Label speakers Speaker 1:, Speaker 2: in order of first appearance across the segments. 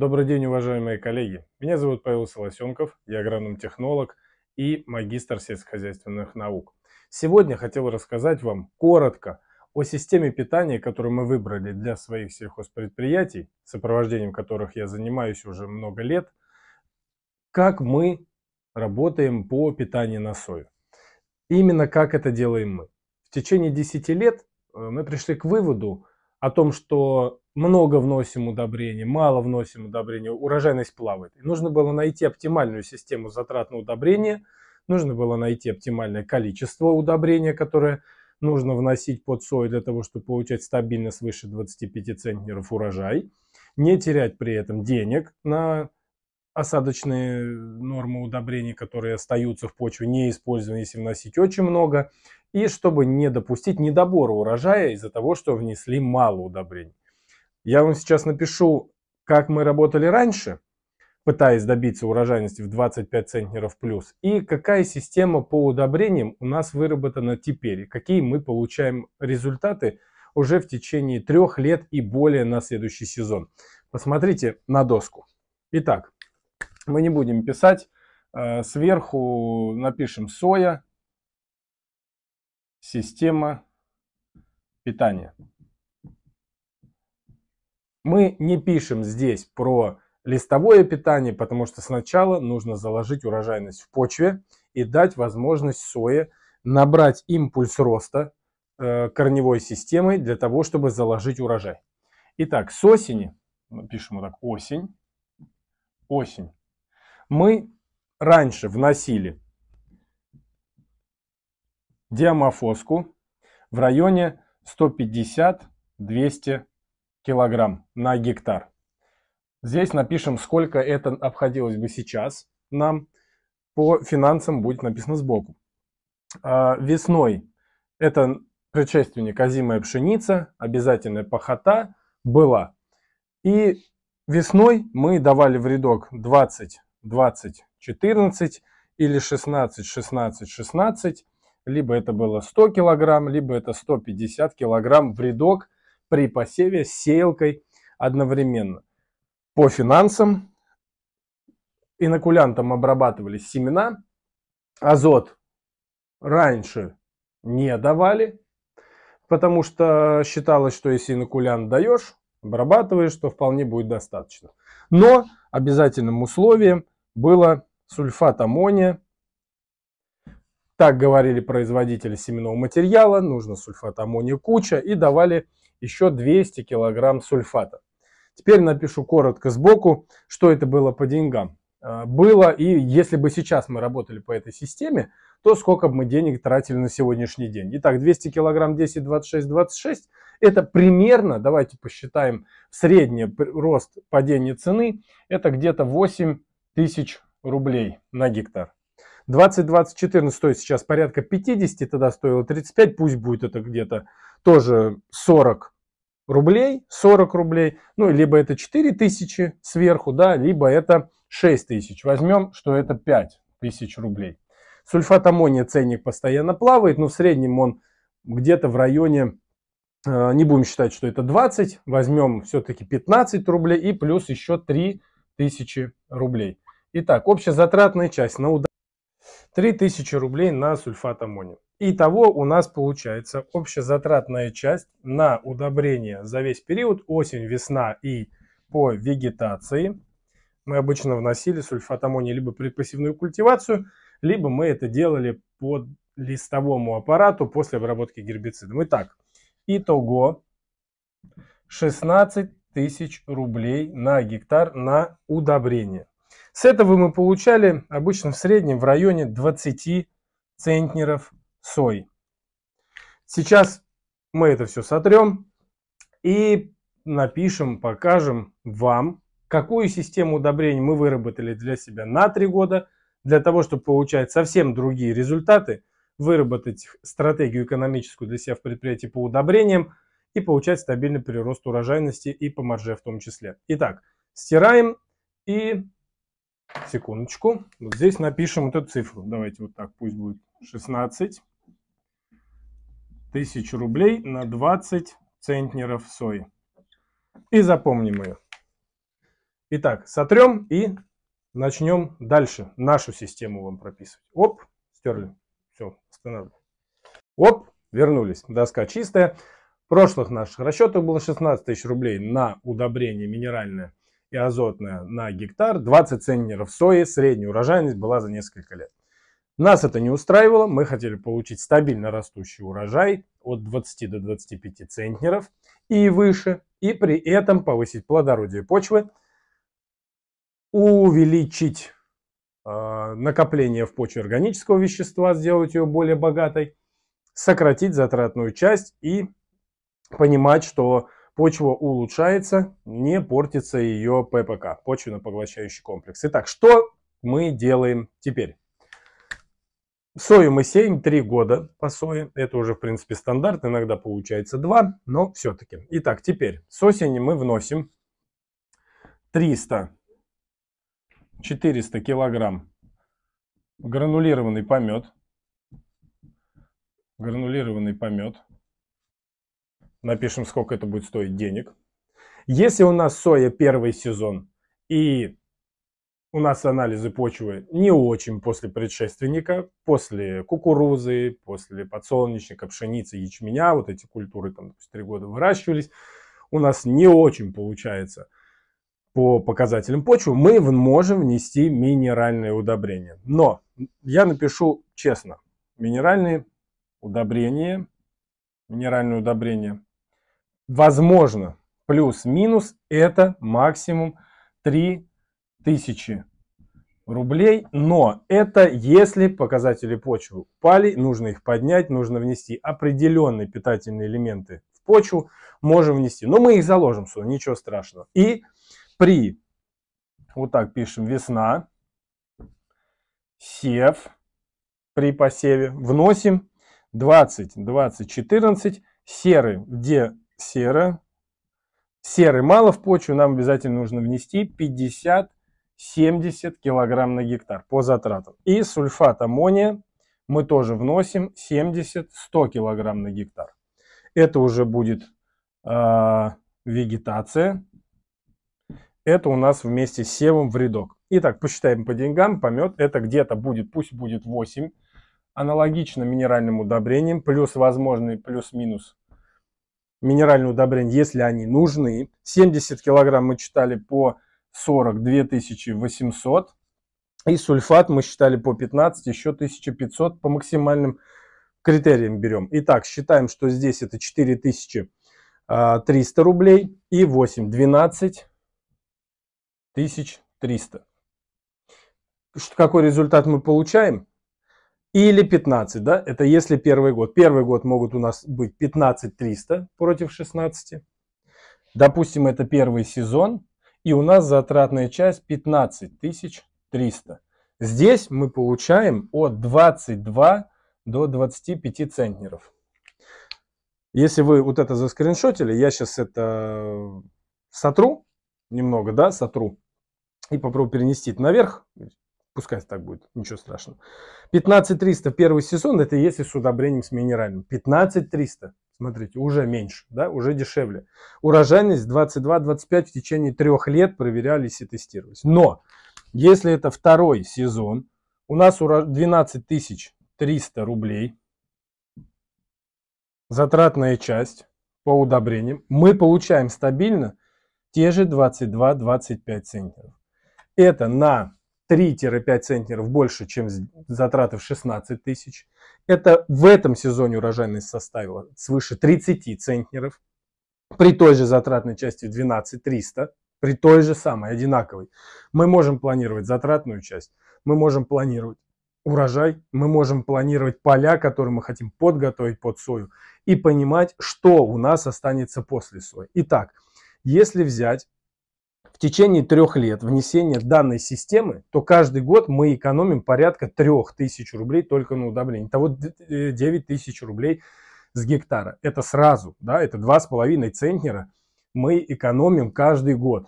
Speaker 1: Добрый день, уважаемые коллеги. Меня зовут Павел Солосенков, я агроном-технолог и магистр сельскохозяйственных наук. Сегодня хотел рассказать вам коротко о системе питания, которую мы выбрали для своих сельхозпредприятий, сопровождением которых я занимаюсь уже много лет, как мы работаем по питанию на сою. Именно как это делаем мы. В течение 10 лет э, мы пришли к выводу о том, что много вносим удобрений, мало вносим удобрений, урожайность плавает. И нужно было найти оптимальную систему затрат на удобрение, нужно было найти оптимальное количество удобрения, которое нужно вносить под сою для того, чтобы получать стабильно свыше 25 центнеров урожай, не терять при этом денег на осадочные нормы удобрений, которые остаются в почве не использованы, если вносить очень много, и чтобы не допустить недобора урожая из-за того, что внесли мало удобрений. Я вам сейчас напишу, как мы работали раньше, пытаясь добиться урожайности в 25 центнеров плюс, и какая система по удобрениям у нас выработана теперь, и какие мы получаем результаты уже в течение трех лет и более на следующий сезон. Посмотрите на доску. Итак, мы не будем писать. Э, сверху напишем соя, система питания. Мы не пишем здесь про листовое питание, потому что сначала нужно заложить урожайность в почве и дать возможность сое набрать импульс роста э, корневой системой для того, чтобы заложить урожай. Итак, с осени, пишем вот так, осень, осень, мы раньше вносили диамофоску в районе 150-200 килограмм на гектар. Здесь напишем, сколько это обходилось бы сейчас нам. По финансам будет написано сбоку. А, весной это предшественник озимая пшеница, обязательная пахота была. И весной мы давали в рядок 20, 20, 14 или 16, 16, 16. Либо это было 100 килограмм, либо это 150 килограмм в рядок – при посеве с сеялкой одновременно. По финансам инокулянтом обрабатывались семена, азот раньше не давали, потому что считалось, что если инокулянт даешь, обрабатываешь, то вполне будет достаточно. Но обязательным условием было сульфат аммония. Так говорили производители семенного материала, нужно сульфат аммония куча и давали еще 200 килограмм сульфата. Теперь напишу коротко сбоку, что это было по деньгам. А, было, и если бы сейчас мы работали по этой системе, то сколько бы мы денег тратили на сегодняшний день. Итак, 200 килограмм 10, 26, 26 – это примерно, давайте посчитаем, средний рост падения цены, это где-то 8 тысяч рублей на гектар. 20-20-14 стоит сейчас порядка 50, тогда стоило 35, пусть будет это где-то тоже 40 рублей, 40 рублей, ну, либо это 4000 сверху, да, либо это 6000 Возьмем, что это 5000 рублей. Сульфат аммония ценник постоянно плавает, но в среднем он где-то в районе, э, не будем считать, что это 20, возьмем все-таки 15 рублей и плюс еще 3000 рублей. Итак, общая затратная часть на удар. 3000 рублей на сульфат аммония. Итого у нас получается общезатратная часть на удобрение за весь период осень, весна и по вегетации. Мы обычно вносили сульфат аммония либо при пассивную культивацию, либо мы это делали под листовому аппарату после обработки гербицидом. Итак, итого 16 тысяч рублей на гектар на удобрение. С этого мы получали обычно в среднем в районе 20 центнеров сои. Сейчас мы это все сотрем и напишем, покажем вам, какую систему удобрений мы выработали для себя на 3 года, для того, чтобы получать совсем другие результаты, выработать стратегию экономическую для себя в предприятии по удобрениям и получать стабильный прирост урожайности и по марже в том числе. Итак, стираем и секундочку. Вот здесь напишем эту цифру. Давайте вот так, пусть будет 16 тысяч рублей на 20 центнеров сои. И запомним ее. Итак, сотрем и начнем дальше нашу систему вам прописывать. Оп, стерли. Все, останавливаем. Оп, вернулись. Доска чистая. В прошлых наших расчетах было 16 тысяч рублей на удобрение минеральное и азотная на гектар, 20 центнеров сои, средняя урожайность была за несколько лет. Нас это не устраивало, мы хотели получить стабильно растущий урожай от 20 до 25 центнеров и выше, и при этом повысить плодородие почвы, увеличить э, накопление в почве органического вещества, сделать ее более богатой, сократить затратную часть и понимать, что почва улучшается, не портится ее ППК, почвенно-поглощающий комплекс. Итак, что мы делаем теперь? Сою мы сеем 3 года по сое. Это уже, в принципе, стандарт. Иногда получается 2, но все-таки. Итак, теперь с осени мы вносим 300-400 килограмм гранулированный помет. Гранулированный помет. Напишем, сколько это будет стоить денег. Если у нас соя первый сезон и у нас анализы почвы не очень после предшественника, после кукурузы, после подсолнечника, пшеницы, ячменя, вот эти культуры там три года выращивались, у нас не очень получается по показателям почвы, мы можем внести минеральные удобрения. Но я напишу честно, минеральные удобрения, минеральные удобрения возможно, плюс-минус, это максимум 3000 рублей. Но это если показатели почвы упали, нужно их поднять, нужно внести определенные питательные элементы в почву, можем внести. Но мы их заложим сюда, ничего страшного. И при, вот так пишем, весна, сев, при посеве вносим 20, 20, 14, серы, где сера. Серы мало в почву, нам обязательно нужно внести 50-70 килограмм на гектар по затратам. И сульфат аммония мы тоже вносим 70-100 килограмм на гектар. Это уже будет э, вегетация. Это у нас вместе с севом в рядок. Итак, посчитаем по деньгам. Помет это где-то будет, пусть будет 8. Аналогично минеральным удобрением, плюс возможный плюс-минус минеральные удобрения, если они нужны. 70 килограмм мы считали по 42 800. И сульфат мы считали по 15, еще 1500 по максимальным критериям берем. Итак, считаем, что здесь это 4300 а, рублей и 8, 12 300. Какой результат мы получаем? или 15, да, это если первый год. Первый год могут у нас быть 15 300 против 16. Допустим, это первый сезон, и у нас затратная часть 15 300. Здесь мы получаем от 22 до 25 центнеров. Если вы вот это заскриншотили, я сейчас это э, сотру немного, да, сотру и попробую перенести это наверх, Пускай так будет, ничего страшного. 15300 первый сезон, это если с удобрением с минеральным. 15300, смотрите, уже меньше, да, уже дешевле. Урожайность 22-25 в течение трех лет проверялись и тестировались. Но если это второй сезон, у нас 12 300 рублей затратная часть по удобрениям. Мы получаем стабильно те же 22-25 центов Это на 3-5 центнеров больше, чем затраты в 16 тысяч. Это в этом сезоне урожайность составила свыше 30 центнеров при той же затратной части 12 300, при той же самой, одинаковой. Мы можем планировать затратную часть, мы можем планировать урожай, мы можем планировать поля, которые мы хотим подготовить под сою и понимать, что у нас останется после сои. Итак, если взять течение трех лет внесения данной системы, то каждый год мы экономим порядка трех тысяч рублей только на удобрение. Э, вот 9 тысяч рублей с гектара. Это сразу, да, это два с половиной центнера мы экономим каждый год.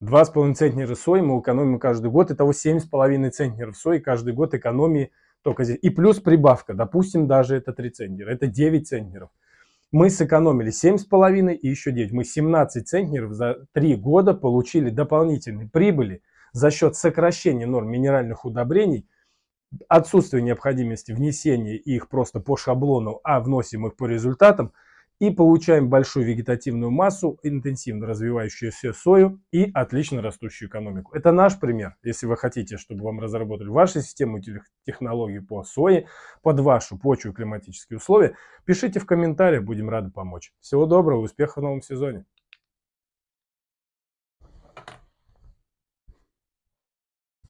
Speaker 1: Два с половиной центнера сои мы экономим каждый год, Это семь с половиной центнеров сои каждый год экономии только здесь. И плюс прибавка, допустим, даже это три центнера, это 9 центнеров мы сэкономили 7,5 и еще 9. Мы 17 центнеров за 3 года получили дополнительной прибыли за счет сокращения норм минеральных удобрений, отсутствия необходимости внесения их просто по шаблону, а вносим их по результатам – и получаем большую вегетативную массу, интенсивно развивающуюся сою и отлично растущую экономику. Это наш пример. Если вы хотите, чтобы вам разработали вашу систему технологий по сое, под вашу почву и климатические условия, пишите в комментариях, будем рады помочь. Всего доброго, успехов в новом сезоне.